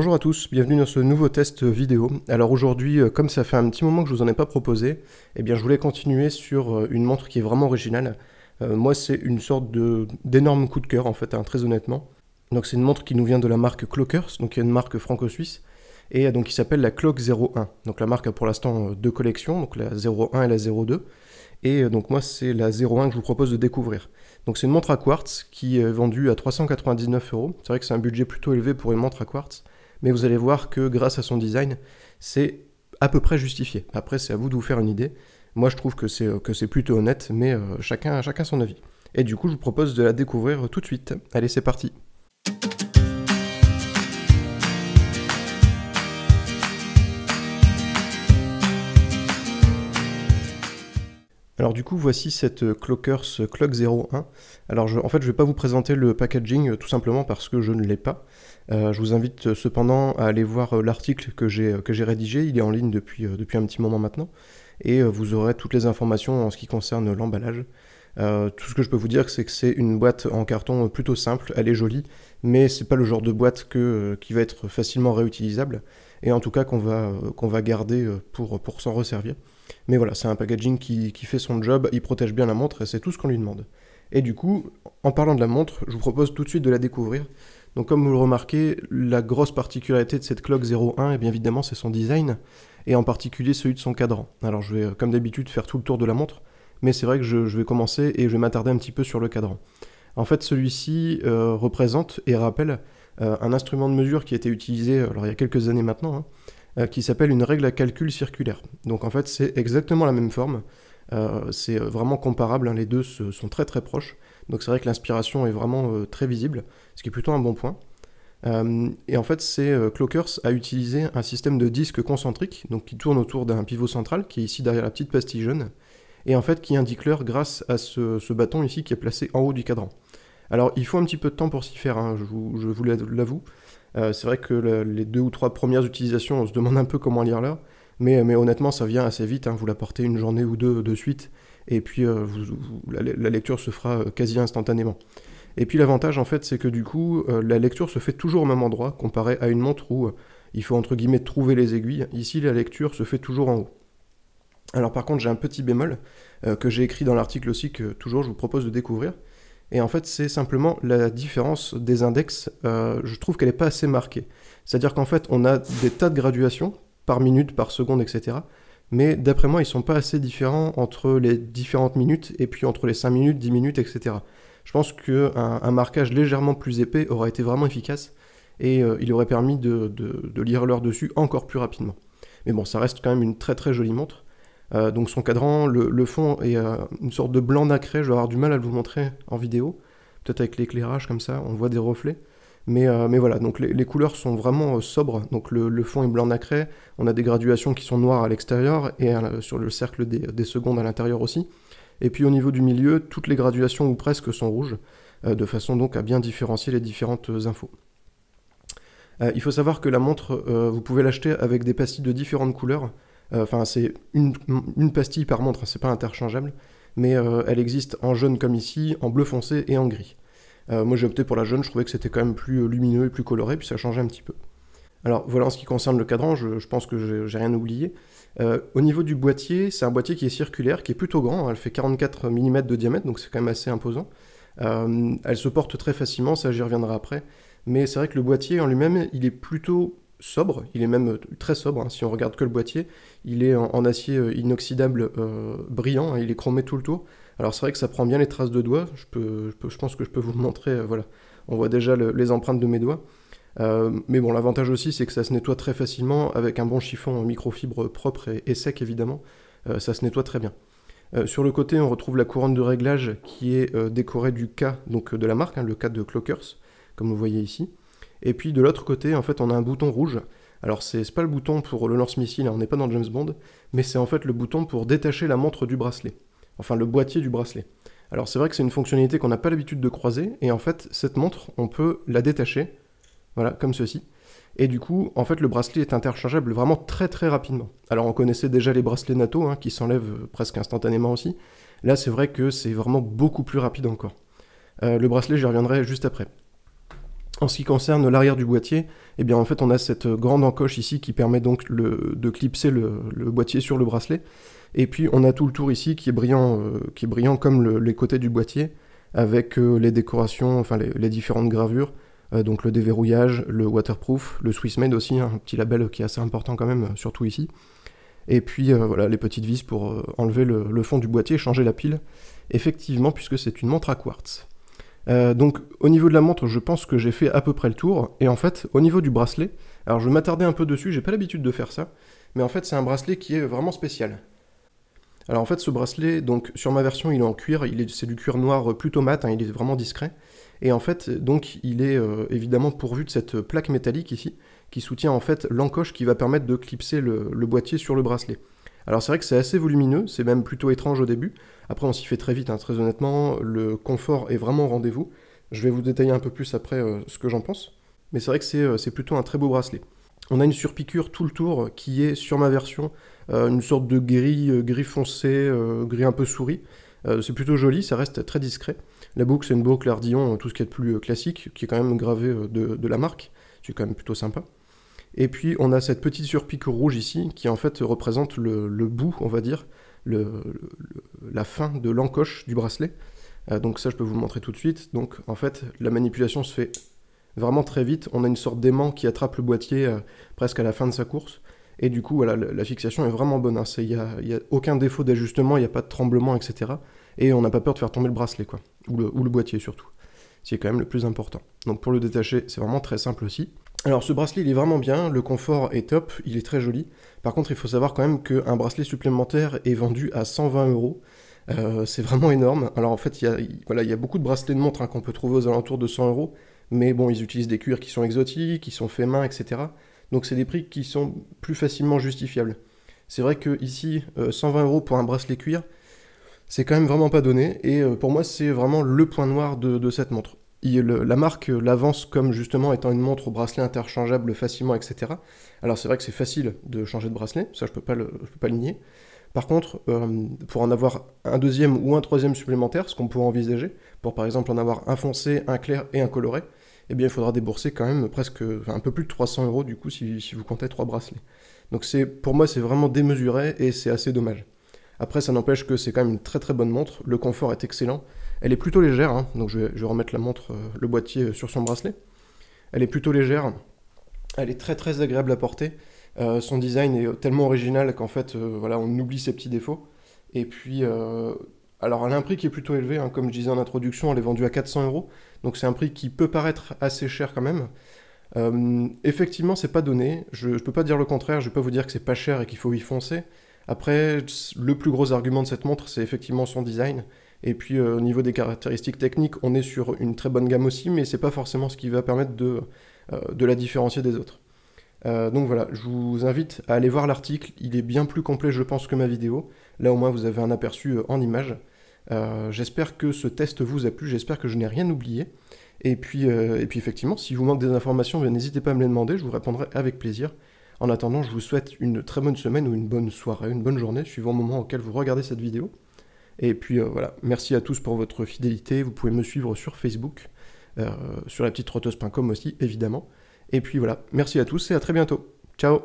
Bonjour à tous, bienvenue dans ce nouveau test vidéo. Alors aujourd'hui, euh, comme ça fait un petit moment que je vous en ai pas proposé, eh bien je voulais continuer sur euh, une montre qui est vraiment originale. Euh, moi c'est une sorte d'énorme coup de cœur en fait, hein, très honnêtement. Donc c'est une montre qui nous vient de la marque Clockers, donc une marque franco-suisse, et donc qui s'appelle la Clock 01. Donc la marque a pour l'instant deux collections, donc la 01 et la 02. Et donc moi c'est la 01 que je vous propose de découvrir. Donc c'est une montre à quartz qui est vendue à 399 euros. C'est vrai que c'est un budget plutôt élevé pour une montre à quartz mais vous allez voir que grâce à son design, c'est à peu près justifié. Après, c'est à vous de vous faire une idée. Moi, je trouve que c'est euh, plutôt honnête, mais euh, chacun, chacun son avis. Et du coup, je vous propose de la découvrir tout de suite. Allez, c'est parti Alors du coup, voici cette euh, Clockers euh, Clock 01. Alors en fait, je ne vais pas vous présenter le packaging euh, tout simplement parce que je ne l'ai pas. je vous invite cependant à aller voir l'article que j'ai rédigé, il est en ligne depuis, depuis un petit moment maintenant, et vous aurez toutes les informations en ce qui concerne l'emballage. tout ce que je peux vous dire, c'est que c'est une boîte en carton plutôt simple, elle est jolie, mais ce n'est pas le genre de boîte qui va être facilement réutilisable, et en tout cas qu'on va, va garder pour s'en resservir. Mais voilà, c'est un packaging qui, fait son job, il protège bien la montre et c'est tout ce qu'on lui demande. Et du coup, en parlant de la montre, je vous propose tout de suite de la découvrir. Donc comme vous le remarquez, la grosse particularité de cette clock 01, et eh bien évidemment, c'est son design, et en particulier celui de son cadran. Alors je vais, euh, comme d'habitude, faire tout le tour de la montre, mais c'est vrai que je, vais commencer et je vais m'attarder un petit peu sur le cadran. En fait, celui-ci euh, représente et rappelle euh, un instrument de mesure qui a été utilisé alors, il y a quelques années maintenant, hein, euh, qui s'appelle une règle à calcul circulaire. Donc en fait, c'est exactement la même forme. Euh, c'est euh, vraiment comparable, hein. les deux sont très très proches. Donc c'est vrai que l'inspiration est vraiment très visible, ce qui est plutôt un bon point. et en fait, c'est Clockers a utilisé un système de disques concentriques, donc qui tourne autour d'un pivot central, qui est ici derrière la petite pastille jaune, et en fait qui indique l'heure grâce à ce, bâton ici qui est placé en haut du cadran. Alors il faut un petit peu de temps pour s'y faire, hein. je vous l'avoue. Euh, c'est vrai que les deux ou trois premières utilisations, on se demande un peu comment lire l'heure, mais, mais honnêtement, ça vient assez vite. Hein. Vous la portez une journée ou deux de suite, et puis euh, la, lecture se fera euh, quasi instantanément. Et puis l'avantage, en fait, c'est que du coup, la lecture se fait toujours au même endroit, comparé à une montre où il faut entre guillemets trouver les aiguilles. Ici, la lecture se fait toujours en haut. Alors par contre, j'ai un petit bémol que j'ai écrit dans l'article aussi que toujours je vous propose de découvrir. Et en fait, c'est simplement la différence des index, euh, je trouve qu'elle n'est pas assez marquée. C'est-à-dire qu'en fait, on a des tas de graduations par minute, par seconde, etc. Mais d'après moi, ils ne sont pas assez différents entre les différentes minutes et puis entre les 5 minutes, 10 minutes, etc. Je pense qu'un un marquage légèrement plus épais aurait été vraiment efficace et euh, il aurait permis de, de lire l'heure dessus encore plus rapidement. Mais bon, ça reste quand même une très très jolie montre. Euh, donc son cadran, le, fond est euh, une sorte de blanc nacré, je vais avoir du mal à vous montrer en vidéo, peut-être avec l'éclairage comme ça, on voit des reflets. Mais, euh, voilà, donc les, couleurs sont vraiment sobres, donc le, fond est blanc nacré, on a des graduations qui sont noires à l'extérieur et sur le cercle des, des secondes à l'intérieur aussi. Et puis au niveau du milieu, toutes les graduations ou presque sont rouges, de façon donc à bien différencier les différentes infos. il faut savoir que la montre, vous pouvez l'acheter avec des pastilles de différentes couleurs, euh, enfin, c'est une, pastille par montre, c'est pas interchangeable, mais euh, elle existe en jaune comme ici, en bleu foncé et en gris. Euh, moi j'ai opté pour la jaune, je trouvais que c'était quand même plus lumineux et plus coloré, puis ça changeait un petit peu. Alors voilà en ce qui concerne le cadran, je, pense que j'ai rien oublié. au niveau du boîtier, c'est un boîtier qui est circulaire, qui est plutôt grand, elle fait 44 mm de diamètre, donc c'est quand même assez imposant. elle se porte très facilement, ça j'y reviendrai après. Mais c'est vrai que le boîtier en lui-même, il est plutôt sobre, il est même euh, très sobre, hein. si on regarde que le boîtier, il est en, acier euh, inoxydable euh, brillant, hein. il est chromé tout le tour. Alors c'est vrai que ça prend bien les traces de doigts, je, peux, je, pense que je peux vous montrer, voilà, on voit déjà les empreintes de mes doigts. mais bon, l'avantage aussi, c'est que ça se nettoie très facilement avec un bon chiffon en microfibre propre et, sec, évidemment. ça se nettoie très bien. sur le côté, on retrouve la couronne de réglage qui est décorée du K donc, de la marque, hein, le K de Clockers, comme vous voyez ici. Et puis de l'autre côté, en fait, on a un bouton rouge. Alors c'est pas le bouton pour le lance-missile, hein, on n'est pas dans James Bond, mais c'est en fait le bouton pour détacher la montre du bracelet. Enfin le boîtier du bracelet. Alors c'est vrai que c'est une fonctionnalité qu'on n'a pas l'habitude de croiser, et en fait cette montre, on peut la détacher, voilà, comme ceci. Et du coup, en fait le bracelet est interchangeable vraiment très très rapidement. Alors on connaissait déjà les bracelets NATO, hein, qui s'enlèvent euh, presque instantanément aussi. Là c'est vrai que c'est vraiment beaucoup plus rapide encore. Euh, le bracelet, j'y reviendrai juste après. En ce qui concerne l'arrière du boîtier, eh bien en fait on a cette grande encoche ici qui permet donc de clipser le, boîtier sur le bracelet. Et puis on a tout le tour ici qui est brillant, euh, qui est brillant comme les côtés du boîtier, avec euh, les décorations, enfin les, différentes gravures, euh, donc le déverrouillage, le waterproof, le Swiss Made aussi, hein, un petit label qui est assez important quand même, surtout ici. Et puis voilà les petites vis pour enlever le, le fond du boîtier, changer la pile. Effectivement, puisque c'est une montre à quartz. Euh, donc au niveau de la montre, je pense que j'ai fait à peu près le tour. Et en fait, au niveau du bracelet, alors je vais m'attarder un peu dessus, j'ai pas l'habitude de faire ça, mais en fait c'est un bracelet qui est vraiment spécial. Alors en fait ce bracelet, donc sur ma version il est en cuir, il c'est du cuir noir euh, plutôt mat, hein, il est vraiment discret. Et en fait donc il est euh, évidemment pourvu de cette plaque métallique ici, qui soutient en fait l'encoche qui va permettre de clipser le boîtier sur le bracelet. Alors c'est vrai que c'est assez volumineux, c'est même plutôt étrange au début. Après, on s'y fait très vite, hein, très honnêtement. Le confort est vraiment au rendez-vous. Je vais vous détailler un peu plus après euh, ce que j'en pense. Mais c'est vrai que euh, c'est plutôt un très beau bracelet. On a une surpiqûre tout le tour euh, qui est, sur ma version, une sorte de gris, gris foncé, gris un peu souris. c'est plutôt joli, ça reste très discret. La boucle, c'est une boucle Ardillon, tout ce qui est de plus classique, qui est quand même gravé de, la marque. C'est quand même plutôt sympa. Et puis on a cette petite surpiqûre rouge ici qui en fait représente le bout, on va dire, la fin de l'encoche du bracelet. Euh, donc ça, je peux vous le montrer tout de suite. Donc en fait, la manipulation se fait vraiment très vite. On a une sorte d'aimant qui attrape le boîtier euh, presque à la fin de sa course. Et du coup, voilà, la, fixation est vraiment bonne. Hein. Il n'y a, aucun défaut d'ajustement, il n'y a pas de tremblement, etc. Et on n'a pas peur de faire tomber le bracelet, quoi. ou le boîtier surtout. C'est quand même le plus important. Donc pour le détacher, c'est vraiment très simple aussi. Alors ce bracelet il est vraiment bien, le confort est top, il est très joli. Par contre il faut savoir quand même qu'un bracelet supplémentaire est vendu à 120 euros. Euh, c'est vraiment énorme. Alors en fait il y a, voilà, beaucoup de bracelets de montres hein, qu'on peut trouver aux alentours de 100 euros. Mais bon ils utilisent des cuirs qui sont exotiques, qui sont faits main, etc. Donc c'est des prix qui sont plus facilement justifiables. C'est vrai que ici 120 euh, euros pour un bracelet cuir, c'est quand même vraiment pas donné. Et euh, pour moi c'est vraiment le point noir de cette montre la marque euh, l'avance comme justement étant une montre au bracelet interchangeable facilement, etc. Alors c'est vrai que c'est facile de changer de bracelet, ça je peux pas peux pas le nier. Par contre, euh, pour en avoir un deuxième ou un troisième supplémentaire, ce qu'on pourrait envisager, pour par exemple en avoir un foncé, un clair et un coloré, eh bien il faudra débourser quand même presque un peu plus de 300 euros du coup si, vous comptez trois bracelets. Donc c'est pour moi c'est vraiment démesuré et c'est assez dommage. Après ça n'empêche que c'est quand même une très très bonne montre, le confort est excellent, elle est plutôt légère, hein. donc je vais, remettre la montre, euh, le boîtier euh, sur son bracelet. Elle est plutôt légère, elle est très très agréable à porter. Euh, son design est tellement original qu'en fait, voilà, on oublie ses petits défauts. Et puis, alors elle a un prix qui est plutôt élevé, hein. comme je disais en introduction, elle est vendue à 400 euros, donc c'est un prix qui peut paraître assez cher quand même. effectivement, c'est pas donné, je, ne peux pas dire le contraire, je peux pas vous dire que c'est pas cher et qu'il faut y foncer. Après, le plus gros argument de cette montre, c'est effectivement son design. Et puis euh, au niveau des caractéristiques techniques, on est sur une très bonne gamme aussi, mais c'est pas forcément ce qui va permettre de, euh, de la différencier des autres. Euh, donc voilà, je vous invite à aller voir l'article, il est bien plus complet je pense que ma vidéo. Là au moins vous avez un aperçu en images. j'espère que ce test vous a plu, j'espère que je n'ai rien oublié. Et puis, et puis effectivement, si vous manquez des informations, n'hésitez pas à me les demander, je vous répondrai avec plaisir. En attendant, je vous souhaite une très bonne semaine ou une bonne soirée, une bonne journée, suivant le moment auquel vous regardez cette vidéo. Et puis euh, voilà, merci à tous pour votre fidélité. Vous pouvez me suivre sur Facebook, euh, sur la petite aussi, évidemment. Et puis voilà, merci à tous et à très bientôt. Ciao